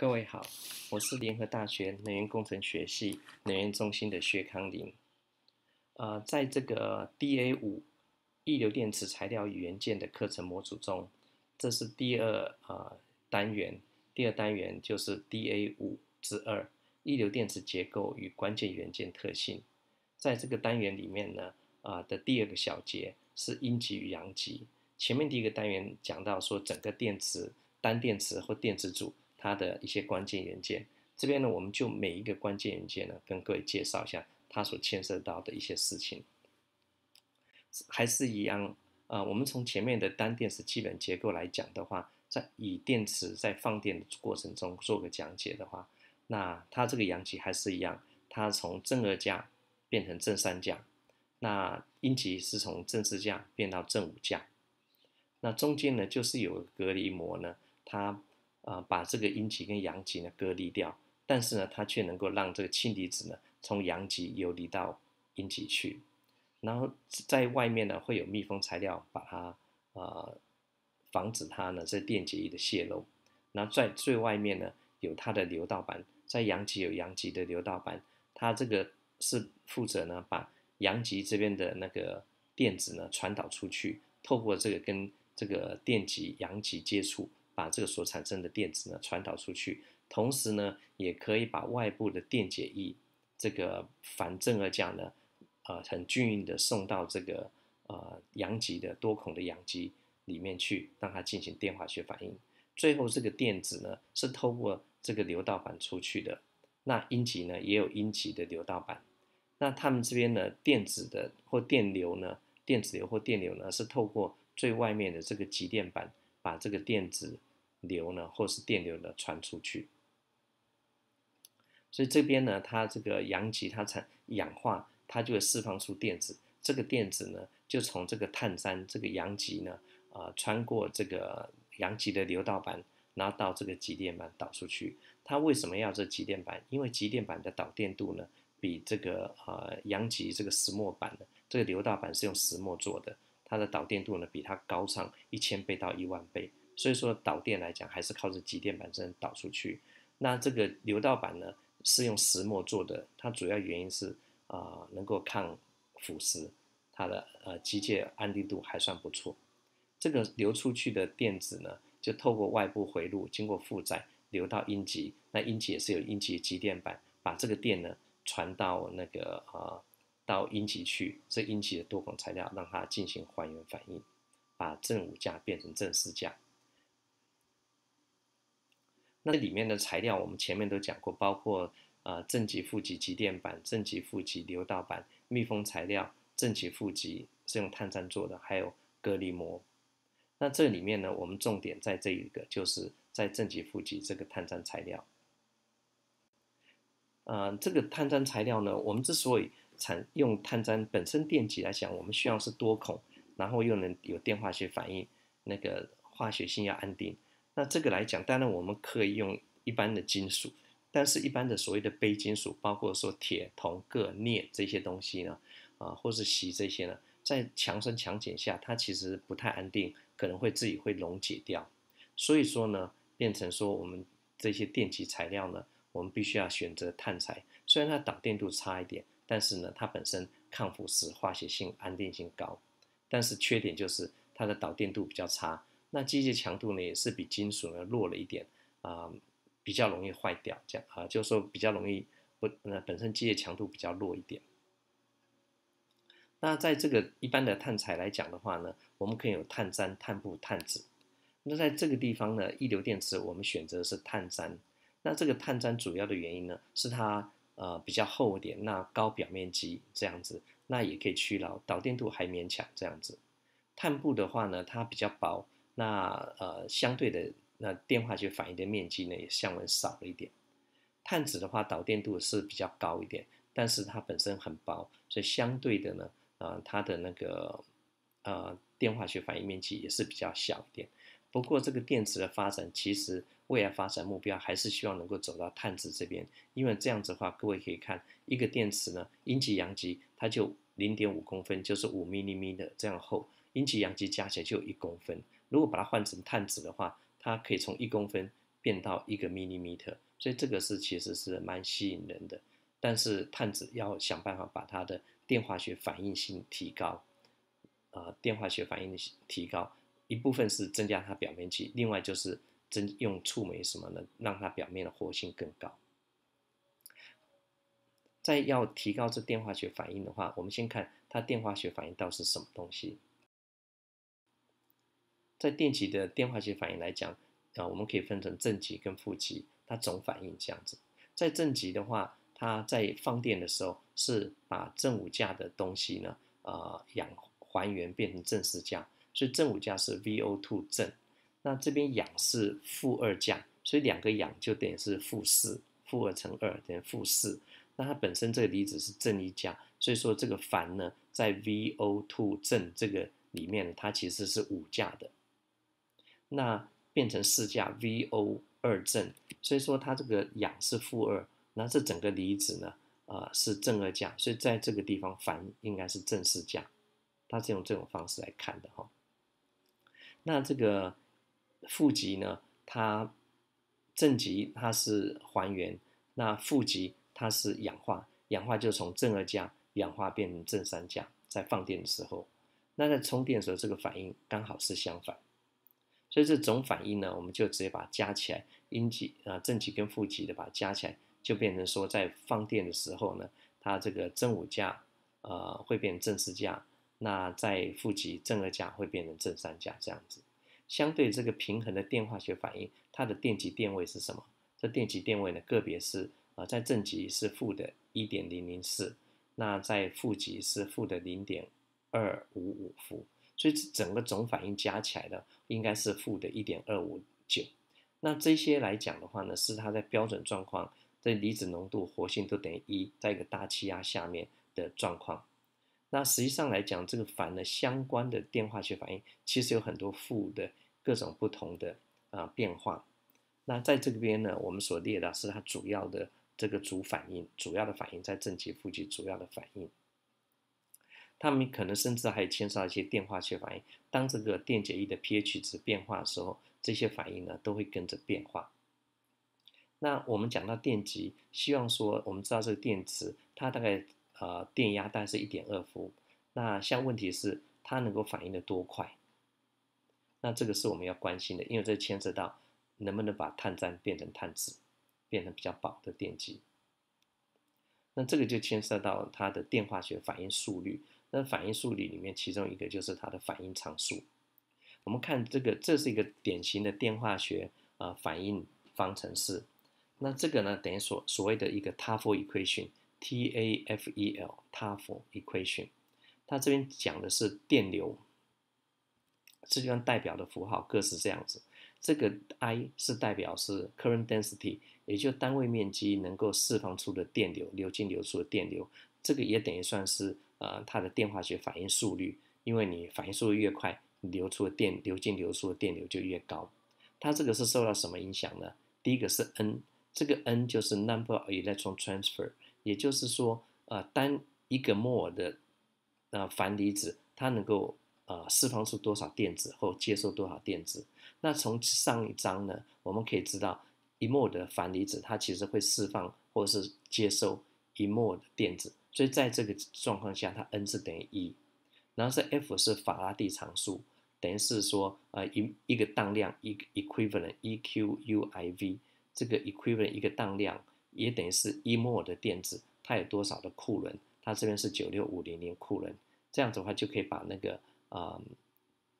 各位好，我是联合大学能源工程学系能源中心的薛康林。呃，在这个 DA 五，溢流电池材料与元件的课程模组中，这是第二啊单元。第二单元就是 DA 五之二，一流电池结构与关键元件特性。在这个单元里面呢，啊的第二个小节是阴极与阳极。前面第一个单元讲到说，整个电池单电池或电池组。它的一些关键元件，这边呢，我们就每一个关键元件呢，跟各位介绍一下它所牵涉到的一些事情。还是一样，呃，我们从前面的单电池基本结构来讲的话，在以电池在放电的过程中做个讲解的话，那它这个阳极还是一样，它从正二价变成正三价，那阴极是从正四价变到正五价，那中间呢就是有隔离膜呢，它。啊，把这个阴极跟阳极呢隔离掉，但是呢，它却能够让这个氢离子呢从阳极游离到阴极去，然后在外面呢会有密封材料把它啊防止它呢这电解液的泄漏，然后在最外面呢有它的流道板，在阳极有阳极的流道板，它这个是负责呢把阳极这边的那个电子呢传导出去，透过这个跟这个电极阳极接触。把这个所产生的电子呢传导出去，同时呢也可以把外部的电解液这个反正二价呢，呃很均匀的送到这个呃阳极的多孔的阳极里面去，让它进行电化学反应。最后这个电子呢是透过这个流道板出去的。那阴极呢也有阴极的流道板。那他们这边呢电子的或电流呢电子流或电流呢是透过最外面的这个极电板。把这个电子流呢，或是电流呢，传出去。所以这边呢，它这个阳极它产氧化，它就会释放出电子。这个电子呢，就从这个碳三这个阳极呢，呃，穿过这个阳极的流道板，拿到这个极电板导出去。它为什么要这极电板？因为极电板的导电度呢，比这个呃阳极这个石墨板的这个流道板是用石墨做的。它的导电度呢，比它高上一千倍到一万倍，所以说导电来讲还是靠着集电板真正导出去。那这个流道板呢是用石墨做的，它主要原因是啊能够抗腐蚀，它的呃机械安定度还算不错。这个流出去的电子呢，就透过外部回路，经过负载流到阴极，那阴极也是有阴极集电板，把这个电呢传到那个啊。到阴极去，是阴极的多孔材料，让它进行还原反应，把正五价变成正四价。那里面的材料，我们前面都讲过，包括呃正极、负极集电板、正极、负极流道板、密封材料、正极、负极是用碳毡做的，还有隔离膜。那这里面呢，我们重点在这一个，就是在正极、负极这个碳毡材料。啊，这个碳酸材料呢，我们之所以产用碳毡本身电极来讲，我们需要是多孔，然后又能有电化学反应，那个化学性要安定。那这个来讲，当然我们可以用一般的金属，但是一般的所谓的非金属，包括说铁、铜、铬、镍这些东西呢，啊，或是锡这些呢，在强生强碱下，它其实不太安定，可能会自己会溶解掉。所以说呢，变成说我们这些电极材料呢，我们必须要选择碳材，虽然它导电度差一点。但是呢，它本身抗腐蚀、化学性、安定性高，但是缺点就是它的导电度比较差。那机械强度呢，也是比金属呢弱了一点啊，比较容易坏掉。这样啊，就是说比较容易不，呃，本身机械强度比较弱一点。那在这个一般的碳材来讲的话呢，我们可以有碳毡、碳布、碳纸。那在这个地方呢，一流电池我们选择是碳毡。那这个碳毡主要的原因呢，是它。呃，比较厚一点，那高表面积这样子，那也可以去老导电度还勉强这样子。碳布的话呢，它比较薄，那呃相对的那电化学反应的面积呢也相对少了一点。碳纸的话，导电度是比较高一点，但是它本身很薄，所以相对的呢，呃它的那个呃电化学反应面积也是比较小一点。不过这个电池的发展其实。未来发展目标还是希望能够走到碳子这边，因为这样子的话，各位可以看一个电池呢，阴极阳极它就零点五公分，就是五 m 米的这样厚，阴极阳极加起来就一公分。如果把它换成碳纸的话，它可以从一公分变到一个 t 米 r 所以这个是其实是蛮吸引人的。但是碳纸要想办法把它的电化学反应性提高，啊，电化学反应的提高，一部分是增加它表面积，另外就是。真用触媒什么的，让它表面的活性更高。再要提高这电化学反应的话，我们先看它电化学反应到是什么东西。在电极的电化学反应来讲，啊，我们可以分成正极跟负极。它总反应这样子，在正极的话，它在放电的时候是把正五价的东西呢，啊，氧还原变成正四价，所以正五价是 V O two 正。那这边氧是负二价，所以两个氧就等于是负四，负二乘二等于负四。那它本身这个离子是正一价，所以说这个钒呢，在 v o two 正这个里面，它其实是五价的。那变成四价 v o 二正，所以说它这个氧是负二，那这整个离子呢，呃，是正二价，所以在这个地方钒应该是正四价。它是用这种方式来看的哈。那这个。负极呢，它正极它是还原，那负极它是氧化，氧化就从正二价氧化变成正三价，在放电的时候，那在充电的时候这个反应刚好是相反，所以这种反应呢，我们就直接把它加起来，阴极啊正极跟负极的把它加起来，就变成说在放电的时候呢，它这个正五价呃会变正四价，那在负极正二价会变成正三价这样子。相对这个平衡的电化学反应，它的电极电位是什么？这电极电位呢？个别是啊，在正极是负的1.004，那在负极是负的0.255伏，所以整个总反应加起来的应该是负的1.259。那这些来讲的话呢，是它在标准状况这离子浓度、活性都等于一，在一个大气压下面的状况。那实际上来讲，这个反的相关的电化学反应其实有很多负的。各种不同的啊变化，那在这边呢，我们所列的是它主要的这个主反应，主要的反应在正极负极主要的反应，他们可能甚至还有牵涉一些电化学反应。当这个电解液的 pH 值变化的时候，这些反应呢都会跟着变化。那我们讲到电极，希望说我们知道这个电池它大概啊电压大概是一点二伏，那像问题是它能够反应的多快？那这个是我们要关心的，因为这牵涉到能不能把碳毡变成碳质，变成比较薄的电极。那这个就牵涉到它的电化学反应速率。那反应速率里面，其中一个就是它的反应常数。我们看这个，这是一个典型的电化学啊反应方程式。那这个呢，等于所所谓的一个 Tafel equation，T-A-F-E-L Tafel equation。它这边讲的是电流。这方代表的符号各是这样子，这个 i 是代表是 current density，也就单位面积能够释放出的电流，流进流出的电流。这个也等于算是呃它的电化学反应速率，因为你反应速率越快，流出的电流进流出的电流就越高。它这个是受到什么影响呢？第一个是 n，这个 n 就是 number electron transfer，也就是说呃单一个摩尔的呃钒离子它能够。呃，释放出多少电子或接收多少电子？那从上一章呢，我们可以知道一摩尔的反离子它其实会释放或是接收一摩尔的电子，所以在这个状况下，它 n 是等于一，然后是 F 是法拉第常数，等于是说呃一一个当量 equivalent equiv 这个 equivalent 一个当量也等于是一摩尔的电子，它有多少的库仑？它这边是九六五零零库仑，这样子的话就可以把那个。啊，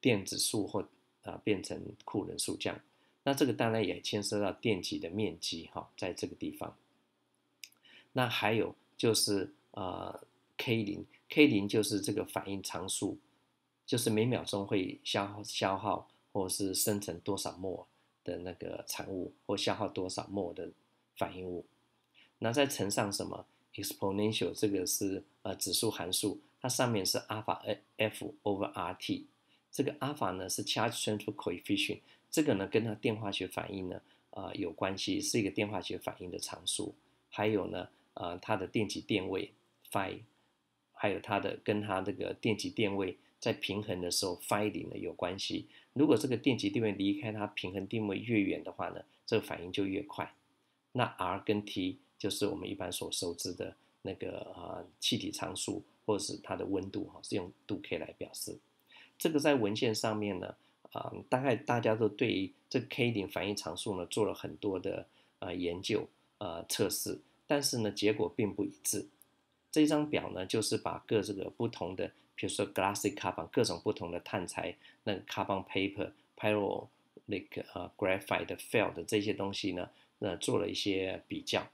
电子数或啊变成库仑数这样。那这个当然也牵涉到电极的面积哈，在这个地方。那还有就是呃 k 零，k 零就是这个反应常数，就是每秒钟会消耗消耗或是生成多少摩的那个产物，或消耗多少摩的反应物。那再乘上什么 exponential，这个是呃指数函数。它上面是阿尔法呃，F over R T，这个阿尔法呢是 charge transfer coefficient，这个呢跟它电化学反应呢啊有关系，是一个电化学反应的常数。还有呢呃它的电极电位 phi，还有它的跟它这个电极电位在平衡的时候 phi 零呢有关系。如果这个电极电位离开它平衡电位越远的话呢，这个反应就越快。那 R 跟 T 就是我们一般所熟知的那个呃气体常数。或者是它的温度哈，是用度 K 来表示。这个在文献上面呢，啊，大概大家都对于这 K 零反应常数呢做了很多的呃研究呃测试，但是呢结果并不一致。这张表呢就是把各这个不同的，比如说 glassy carbon 各种不同的碳材，那个 carbon paper、pyro 那个呃 graphite f e l 的这些东西呢，呃做了一些比较。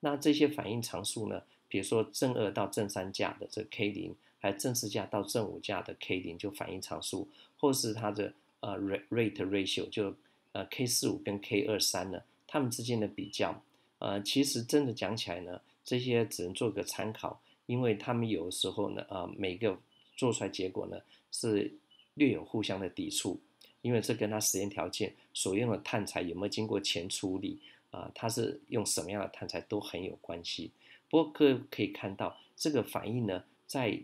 那这些反应常数呢？比如说正二到正三价的这 K 零，还有正四价到正五价的 K 零，就反应常数，或是它的呃 rate ratio，就呃 K 四五跟 K 二三呢，它们之间的比较，呃，其实真的讲起来呢，这些只能做个参考，因为它们有的时候呢，啊，每个做出来结果呢是略有互相的抵触，因为这跟它实验条件所用的碳材有没有经过前处理啊，它是用什么样的碳材都很有关系。不过可可以看到，这个反应呢，在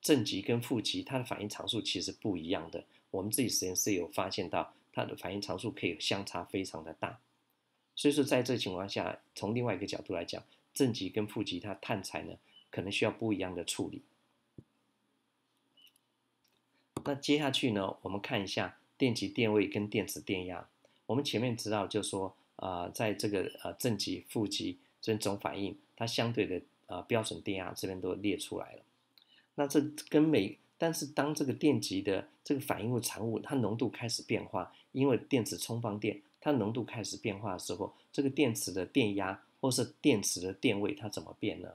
正极跟负极，它的反应常数其实不一样的。我们自己实验室有发现到，它的反应常数可以相差非常的大。所以说，在这情况下，从另外一个角度来讲，正极跟负极它碳材呢，可能需要不一样的处理。那接下去呢，我们看一下电极电位跟电子电压。我们前面知道，就说啊，在这个呃正极、负极这种反应。它相对的啊标准电压这边都列出来了。那这跟每但是当这个电极的这个反应物产物它浓度开始变化，因为电池充放电，它浓度开始变化的时候，这个电池的电压或是电池的电位它怎么变呢？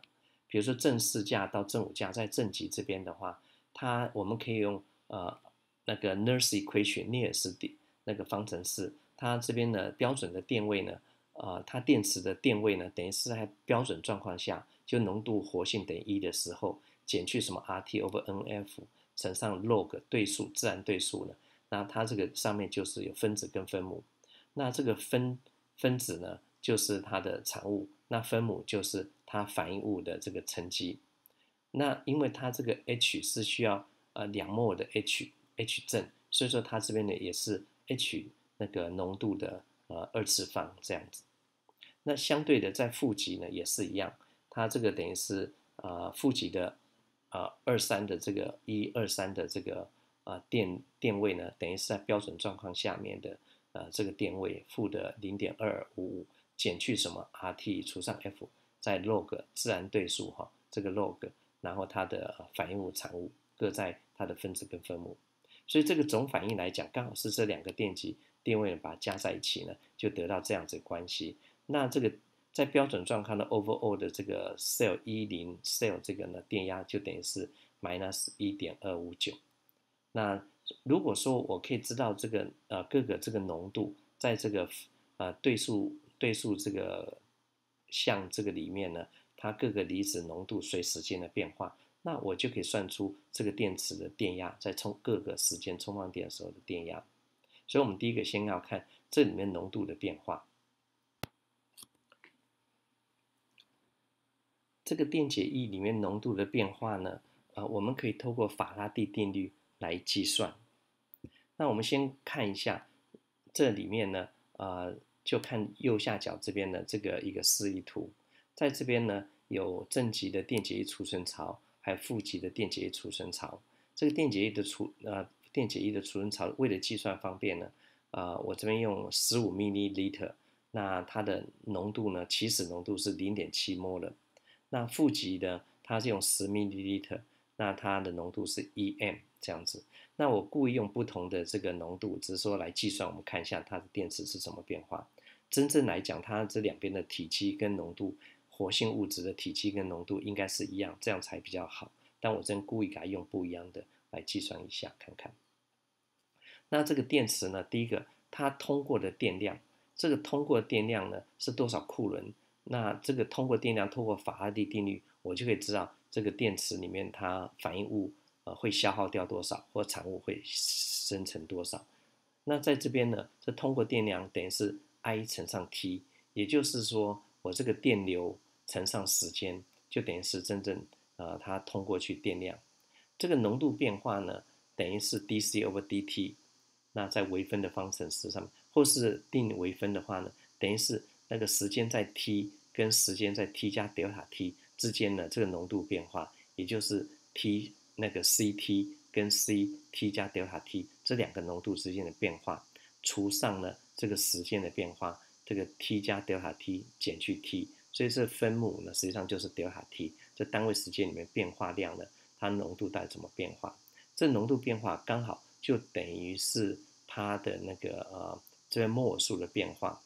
比如说正四价到正五价，在正极这边的话，它我们可以用呃那个 Nernst equation，涅尔斯的那个方程式，它这边的标准的电位呢？呃，它电池的电位呢，等于是在标准状况下，就浓度活性等于一的时候，减去什么 R T over N F 乘上 log 对数自然对数呢？那它这个上面就是有分子跟分母，那这个分分子呢，就是它的产物，那分母就是它反应物的这个乘积。那因为它这个 H 是需要呃两摩尔的 H H 正，所以说它这边呢也是 H 那个浓度的。呃，二次方这样子，那相对的在负极呢也是一样，它这个等于是啊负极的啊二三的这个一二三的这个啊电电位呢，等于是在标准状况下面的呃这个电位负的零点二五五减去什么 R T 除上 F 再 log 自然对数哈这个 log，然后它的反应物产物各在它的分子跟分母，所以这个总反应来讲，刚好是这两个电极。电位把它加在一起呢，就得到这样子关系。那这个在标准状况的 over all 的这个 cell 一零 cell 这个呢，电压就等于是 minus 一点二五九。那如果说我可以知道这个呃各个这个浓度在这个呃对数对数这个像这个里面呢，它各个离子浓度随时间的变化，那我就可以算出这个电池的电压在充各个时间充放电时候的电压。所以，我们第一个先要看这里面浓度的变化。这个电解液里面浓度的变化呢，呃，我们可以透过法拉第定律来计算。那我们先看一下这里面呢，呃，就看右下角这边的这个一个示意图，在这边呢有正极的电解液储存槽，还有负极的电解液储存槽。这个电解液的储，呃。电解液的储存槽，为了计算方便呢，啊，我这边用十五 milliliter，那它的浓度呢，起始浓度是零点七摩尔，那负极的它是用十 milliliter，那它的浓度是一 M 这样子，那我故意用不同的这个浓度，只是说来计算，我们看一下它的电池是什么变化。真正来讲，它这两边的体积跟浓度，活性物质的体积跟浓度应该是一样，这样才比较好。但我真故意改用不一样的来计算一下，看看。那这个电池呢？第一个，它通过的电量，这个通过电量呢是多少库仑？那这个通过电量，通过法拉第定律，我就可以知道这个电池里面它反应物呃会消耗掉多少，或产物会生成多少。那在这边呢，这通过电量等于是 I 乘上 t，也就是说我这个电流乘上时间，就等于是真正呃它通过去电量。这个浓度变化呢，等于是 dC over dT。那在微分的方程式上面，或是定微分的话呢，等于是那个时间在 t 跟时间在 t 加德尔塔 t 之间的这个浓度变化，也就是 t 那个 c t 跟 c t 加德尔塔 t 这两个浓度之间的变化，除上呢这个时间的变化，这个 t 加德尔塔 t 减去 t，所以这分母呢实际上就是德尔塔 t，在单位时间里面变化量呢，它浓度在怎么变化，这浓度变化刚好。就等于是它的那个呃，这边摩尔数的变化，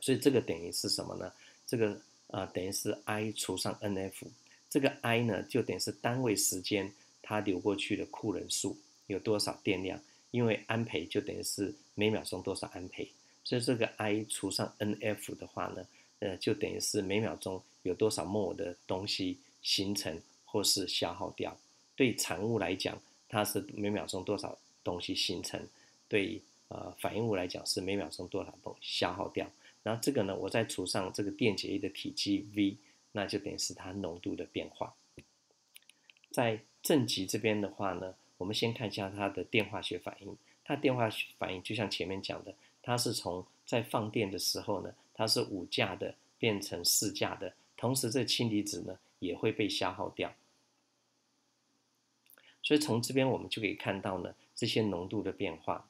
所以这个等于是什么呢？这个呃，等于是 I 除上 nF，这个 I 呢就等于是单位时间它流过去的库仑数有多少电量，因为安培就等于是每秒钟多少安培，所以这个 I 除上 nF 的话呢，呃，就等于是每秒钟有多少摩尔的东西形成或是消耗掉，对产物来讲。它是每秒钟多少东西形成，对呃反应物来讲是每秒钟多少西消耗掉，然后这个呢，我再除上这个电解液的体积 V，那就等于是它浓度的变化。在正极这边的话呢，我们先看一下它的电化学反应，它电化学反应就像前面讲的，它是从在放电的时候呢，它是五价的变成四价的，同时这氢离子呢也会被消耗掉。所以从这边我们就可以看到呢，这些浓度的变化。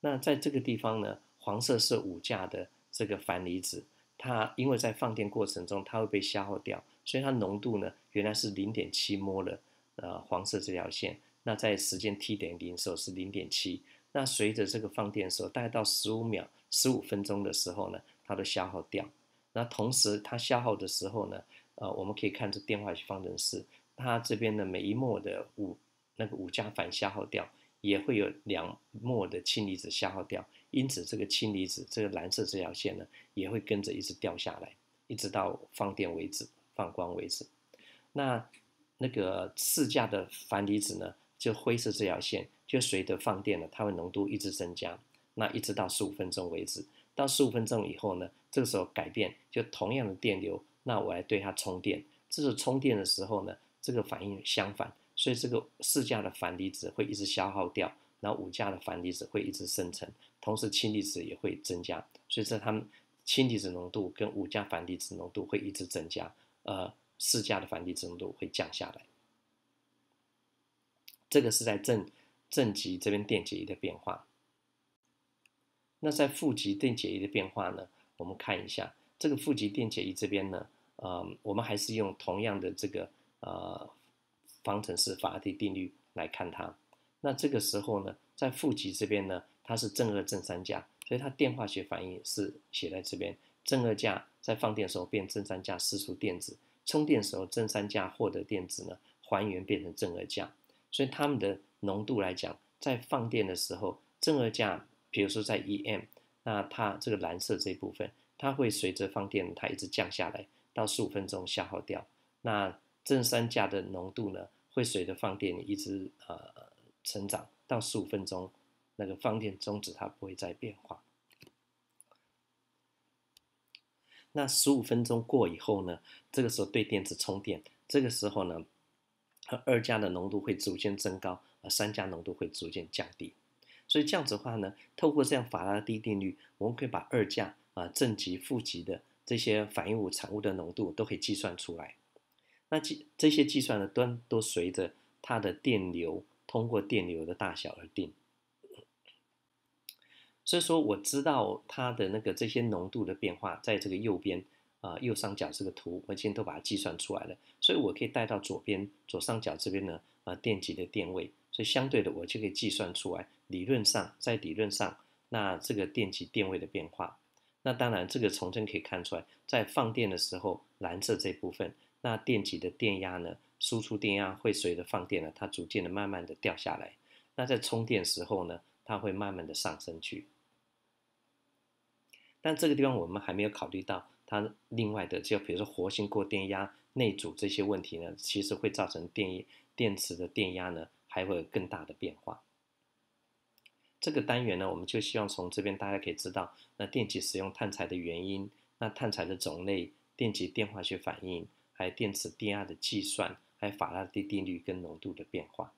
那在这个地方呢，黄色是五价的这个钒离子，它因为在放电过程中它会被消耗掉，所以它浓度呢原来是零点七摩了，呃，黄色这条线。那在时间 t 点零的时候是零点七，那随着这个放电的时候，大概到十五秒、十五分钟的时候呢，它都消耗掉。那同时它消耗的时候呢，呃，我们可以看这电化学方程式，它这边的每一摩的五。那个五加反消耗掉，也会有两摩的氢离子消耗掉，因此这个氢离子，这个蓝色这条线呢，也会跟着一直掉下来，一直到放电为止，放光为止。那那个四价的反离子呢，就灰色这条线，就随着放电呢，它会浓度一直增加。那一直到十五分钟为止，到十五分钟以后呢，这个时候改变，就同样的电流，那我来对它充电。这是充电的时候呢，这个反应相反。所以这个四价的钒离子会一直消耗掉，然后五价的钒离子会一直生成，同时氢离子也会增加，所以它们氢离子浓度跟五价钒离子浓度会一直增加，呃，四价的钒离子浓度会降下来。这个是在正正极这边电解液的变化。那在负极电解液的变化呢？我们看一下这个负极电解液这边呢，呃，我们还是用同样的这个呃。方程式法拉第定律来看它，那这个时候呢，在负极这边呢，它是正二正三价，所以它电化学反应是写在这边正二价在放电时候变正三价，失出电子；充电时候正三价获得电子呢，还原变成正二价。所以它们的浓度来讲，在放电的时候，正二价，比如说在1 m 那它这个蓝色这部分，它会随着放电，它一直降下来，到十五分钟消耗掉。那正三价的浓度呢，会随着放电一直呃成长，到十五分钟，那个放电终止，它不会再变化。那十五分钟过以后呢，这个时候对电池充电，这个时候呢，二价的浓度会逐渐增高，而三价浓度会逐渐降低。所以这样子的话呢，透过这样法拉第定律，我们可以把二价啊正极负极的这些反应物产物的浓度都可以计算出来。那计这些计算的端都随着它的电流通过电流的大小而定，所以说我知道它的那个这些浓度的变化，在这个右边啊右上角这个图，我今天都把它计算出来了，所以我可以带到左边左上角这边呢啊电极的电位，所以相对的我就可以计算出来，理论上在理论上那这个电极电位的变化，那当然这个从中可以看出来，在放电的时候蓝色这部分。那电极的电压呢？输出电压会随着放电呢，它逐渐的慢慢的掉下来。那在充电时候呢，它会慢慢的上升去。但这个地方我们还没有考虑到它另外的，就比如说活性过电压、内阻这些问题呢，其实会造成电电池的电压呢，还会更大的变化。这个单元呢，我们就希望从这边大家可以知道，那电极使用碳材的原因，那碳材的种类，电极电化学反应。还有电池电压的计算，还有法拉第定律跟浓度的变化。